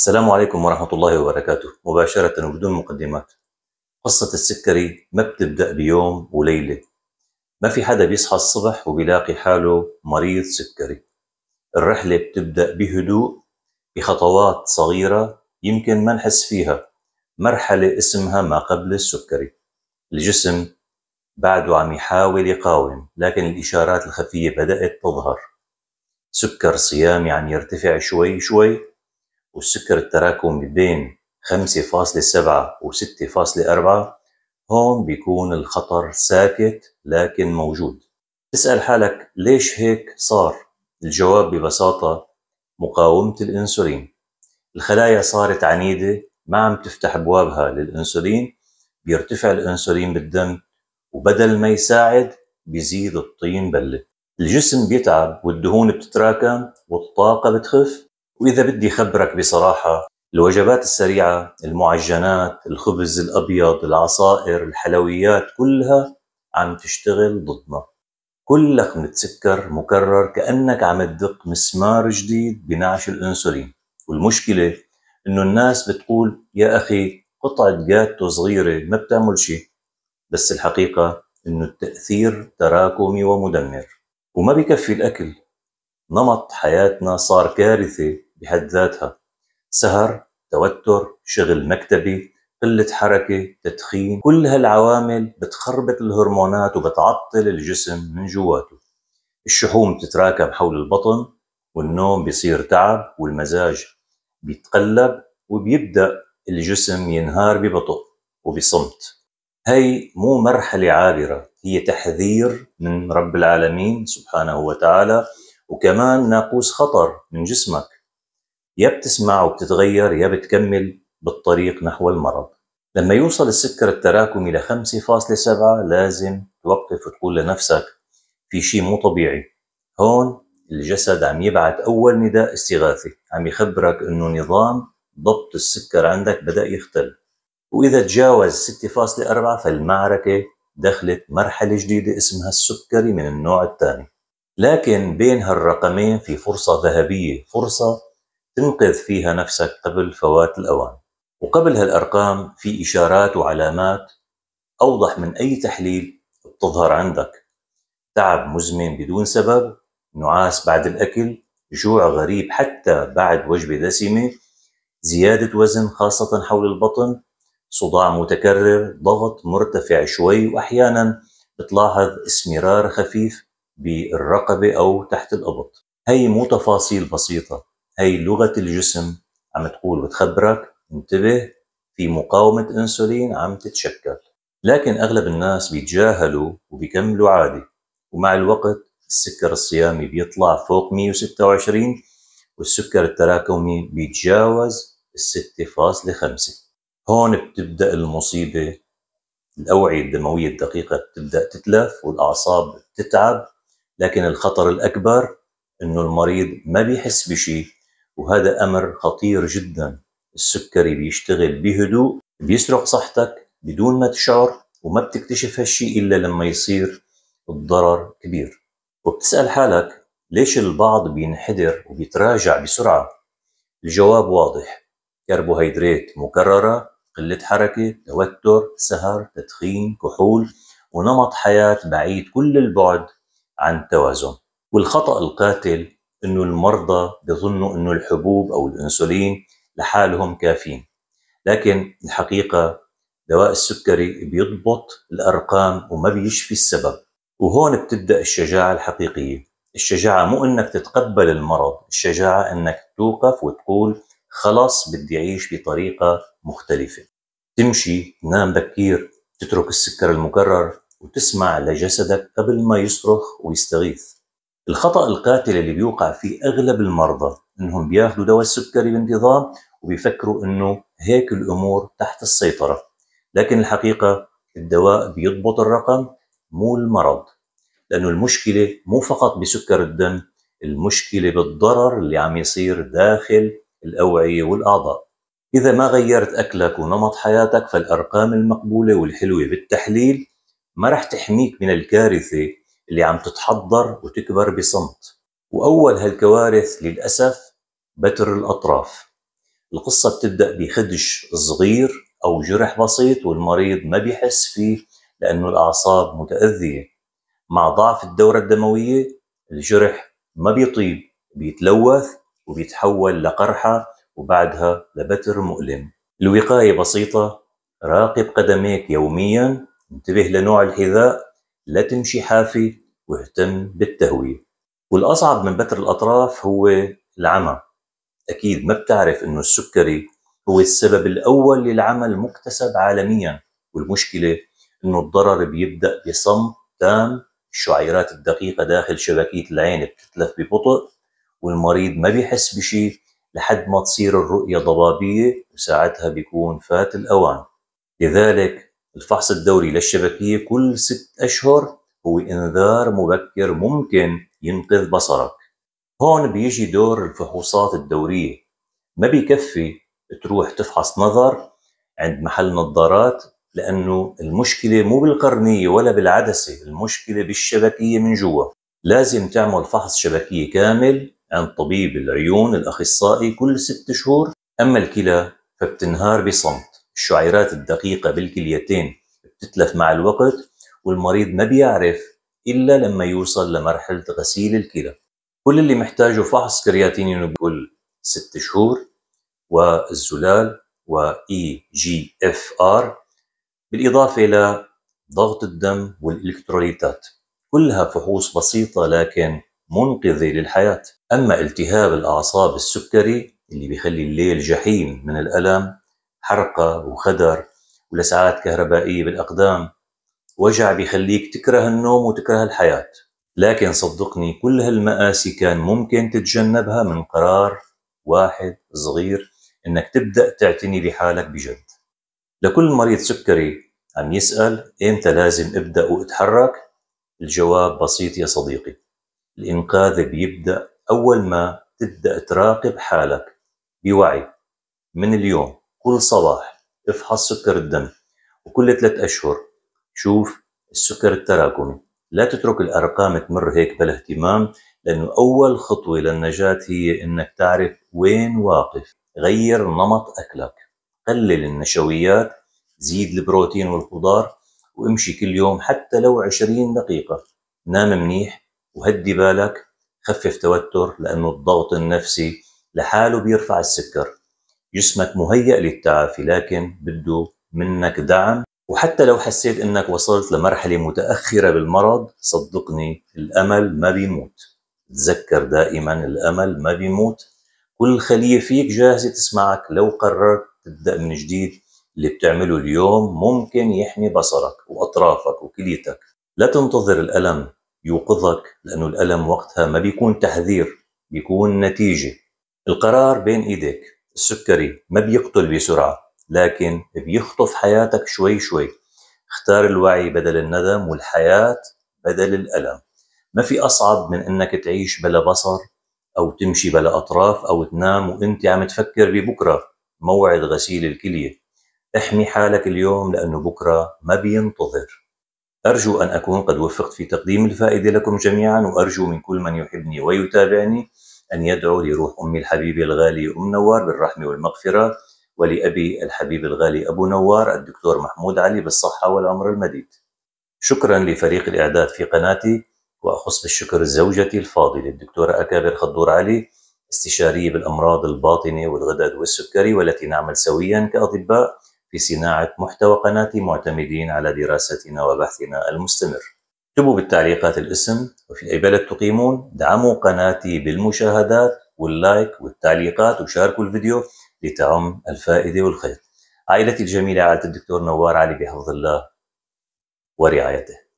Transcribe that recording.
السلام عليكم ورحمة الله وبركاته مباشرة وبدون مقدمات قصة السكري ما بتبدأ بيوم وليلة ما في حدا بيصحى الصبح وبيلاقي حاله مريض سكري الرحلة بتبدأ بهدوء بخطوات صغيرة يمكن ما نحس فيها مرحلة اسمها ما قبل السكري الجسم بعده عم يحاول يقاوم لكن الإشارات الخفية بدأت تظهر سكر صيامي يعني عم يرتفع شوي شوي والسكر التراكمي بين 5.7 و6.4 هون بيكون الخطر ساكت لكن موجود تسأل حالك ليش هيك صار؟ الجواب ببساطة مقاومة الأنسولين الخلايا صارت عنيدة ما عم تفتح أبوابها للأنسولين بيرتفع الأنسولين بالدم وبدل ما يساعد بيزيد الطين بلة الجسم بيتعب والدهون بتتراكم والطاقة بتخف وإذا بدي خبرك بصراحة الوجبات السريعة المعجنات الخبز الأبيض العصائر الحلويات كلها عم تشتغل ضدنا كلك متسكر مكرر كأنك عم تدق مسمار جديد بنعش الأنسولين والمشكلة إنه الناس بتقول يا أخي قطعة جاتو صغيرة ما بتعمل شيء بس الحقيقة إنه التأثير تراكمي ومدمر وما بكفي الأكل نمط حياتنا صار كارثة بحد ذاتها سهر توتر شغل مكتبي قلة حركة تدخين كل هالعوامل بتخربط الهرمونات وبتعطل الجسم من جواته الشحوم بتتراكم حول البطن والنوم بيصير تعب والمزاج بيتقلب وبيبدأ الجسم ينهار ببطء وبصمت هي مو مرحلة عابرة هي تحذير من رب العالمين سبحانه وتعالى وكمان ناقوس خطر من جسمك يا بتسمع وبتتغير يا بتكمل بالطريق نحو المرض لما يوصل السكر التراكمي ل 5.7 لازم توقف وتقول لنفسك في شيء مو طبيعي هون الجسد عم يبعث أول نداء استغاثي عم يخبرك أنه نظام ضبط السكر عندك بدأ يختل وإذا تجاوز 6.4 فالمعركة دخلت مرحلة جديدة اسمها السكري من النوع الثاني لكن بين هالرقمين في فرصة ذهبية فرصة تنقذ فيها نفسك قبل فوات الأوان وقبل هالأرقام في إشارات وعلامات أوضح من أي تحليل بتظهر عندك تعب مزمن بدون سبب نعاس بعد الأكل جوع غريب حتى بعد وجبة دسمة زيادة وزن خاصة حول البطن صداع متكرر ضغط مرتفع شوي وأحيانا بتلاحظ اسمرار خفيف بالرقبة أو تحت الابط هي مو تفاصيل بسيطة هي لغة الجسم عم تقول وتخبرك انتبه في مقاومة انسولين عم تتشكل لكن أغلب الناس بيتجاهلوا وبيكملوا عادي ومع الوقت السكر الصيامي بيطلع فوق 126 والسكر التراكمي بيتجاوز ال 6.5 هون بتبدأ المصيبة الأوعية الدموية الدقيقة بتبدأ تتلف والأعصاب بتتعب لكن الخطر الأكبر إنه المريض ما بيحس بشيء وهذا أمر خطير جدا السكري بيشتغل بهدوء بيسرق صحتك بدون ما تشعر وما بتكتشف هالشيء إلا لما يصير الضرر كبير وبتسأل حالك ليش البعض بينحدر وبيتراجع بسرعة؟ الجواب واضح كربوهيدرات مكررة قلة حركة توتر سهر تدخين كحول ونمط حياة بعيد كل البعد عن التوازن والخطأ القاتل انه المرضى بيظنوا انه الحبوب او الانسولين لحالهم كافيين لكن الحقيقه دواء السكري بيضبط الارقام وما بيشفي السبب وهون بتبدا الشجاعه الحقيقيه الشجاعه مو انك تتقبل المرض الشجاعه انك توقف وتقول خلاص بدي اعيش بطريقه مختلفه تمشي تنام بكير تترك السكر المكرر وتسمع لجسدك قبل ما يصرخ ويستغيث الخطأ القاتل اللي بيوقع فيه أغلب المرضى إنهم بياخذوا دواء السكري بانتظام وبيفكروا إنه هيك الأمور تحت السيطرة لكن الحقيقة الدواء بيضبط الرقم مو المرض لأنه المشكلة مو فقط بسكر الدم المشكلة بالضرر اللي عم يصير داخل الأوعية والأعضاء إذا ما غيرت أكلك ونمط حياتك فالأرقام المقبولة والحلوة بالتحليل ما رح تحميك من الكارثة اللي عم تتحضر وتكبر بصمت وأول هالكوارث للأسف بتر الأطراف القصة بتبدأ بخدش صغير أو جرح بسيط والمريض ما بيحس فيه لأنه الأعصاب متأذية مع ضعف الدورة الدموية الجرح ما بيطيب بيتلوث وبيتحول لقرحة وبعدها لبتر مؤلم الوقاية بسيطة راقب قدميك يوميا انتبه لنوع الحذاء لا تمشي حافي واهتم بالتهوية والأصعب من بتر الأطراف هو العمى أكيد ما بتعرف أنه السكري هو السبب الأول للعمى المكتسب عالميا والمشكلة أنه الضرر بيبدأ بصمت تام الشعيرات الدقيقة داخل شبكية العين بتتلف ببطء والمريض ما بيحس بشيء لحد ما تصير الرؤية ضبابية وساعتها بيكون فات الأوان لذلك الفحص الدوري للشبكية كل ست أشهر هو إنذار مبكر ممكن ينقذ بصرك هون بيجي دور الفحوصات الدورية ما بيكفي تروح تفحص نظر عند محل نظارات لأنه المشكلة مو بالقرنية ولا بالعدسة المشكلة بالشبكية من جوا لازم تعمل فحص شبكية كامل عند طبيب العيون الأخصائي كل ست شهور أما الكلى فبتنهار بصمت الشعيرات الدقيقة بالكليتين بتتلف مع الوقت والمريض ما بيعرف إلا لما يوصل لمرحلة غسيل الكلى كل اللي محتاجه فحص كرياتينين كل ست شهور والزلال وإي جي اف ار بالإضافة إلى ضغط الدم والإلكتروليتات كلها فحوص بسيطة لكن منقذة للحياة أما التهاب الأعصاب السكري اللي بيخلي الليل جحيم من الألم حرقة وخدر ولسعات كهربائية بالأقدام وجع بيخليك تكره النوم وتكره الحياة لكن صدقني كل هالمآسي كان ممكن تتجنبها من قرار واحد صغير انك تبدأ تعتني بحالك بجد لكل مريض سكري عم يسأل إمتى لازم أبدأ وأتحرك؟ الجواب بسيط يا صديقي الإنقاذ بيبدأ أول ما تبدأ تراقب حالك بوعي من اليوم كل صباح افحص سكر الدم وكل ثلاث أشهر شوف السكر التراكمي لا تترك الارقام تمر هيك بلا اهتمام لانه اول خطوه للنجاه هي انك تعرف وين واقف غير نمط اكلك قلل النشويات زيد البروتين والخضار وامشي كل يوم حتى لو 20 دقيقه نام منيح وهدي بالك خفف توتر لانه الضغط النفسي لحاله بيرفع السكر جسمك مهيأ للتعافي لكن بده منك دعم وحتى لو حسيت انك وصلت لمرحله متاخره بالمرض صدقني الامل ما بيموت تذكر دائما الامل ما بيموت كل خليه فيك جاهزه تسمعك لو قررت تبدا من جديد اللي بتعمله اليوم ممكن يحمي بصرك واطرافك وكليتك لا تنتظر الالم يوقظك لانه الالم وقتها ما بيكون تحذير بيكون نتيجه القرار بين ايديك السكري ما بيقتل بسرعه لكن بيخطف حياتك شوي شوي اختار الوعي بدل الندم والحياة بدل الألم ما في أصعب من أنك تعيش بلا بصر أو تمشي بلا أطراف أو تنام وأنت عم تفكر ببكرة موعد غسيل الكلية احمي حالك اليوم لأنه بكرة ما بينتظر أرجو أن أكون قد وفقت في تقديم الفائدة لكم جميعا وأرجو من كل من يحبني ويتابعني أن يدعو لروح أمي الحبيبة الغالية أم نوار بالرحمة والمغفرة ولأبي الحبيب الغالي أبو نوار الدكتور محمود علي بالصحة والعمر المديد شكرا لفريق الإعداد في قناتي وأخص بالشكر زوجتي الفاضلة الدكتورة أكابر خضور علي استشارية بالأمراض الباطنة والغدد والسكري والتي نعمل سويا كأطباء في صناعة محتوى قناتي معتمدين على دراستنا وبحثنا المستمر اكتبوا بالتعليقات الاسم وفي أي بلد تقيمون دعموا قناتي بالمشاهدات واللايك والتعليقات وشاركوا الفيديو لتعم الفائدة والخير عائلتي الجميلة عائلة الدكتور نوار علي بحفظ الله ورعايته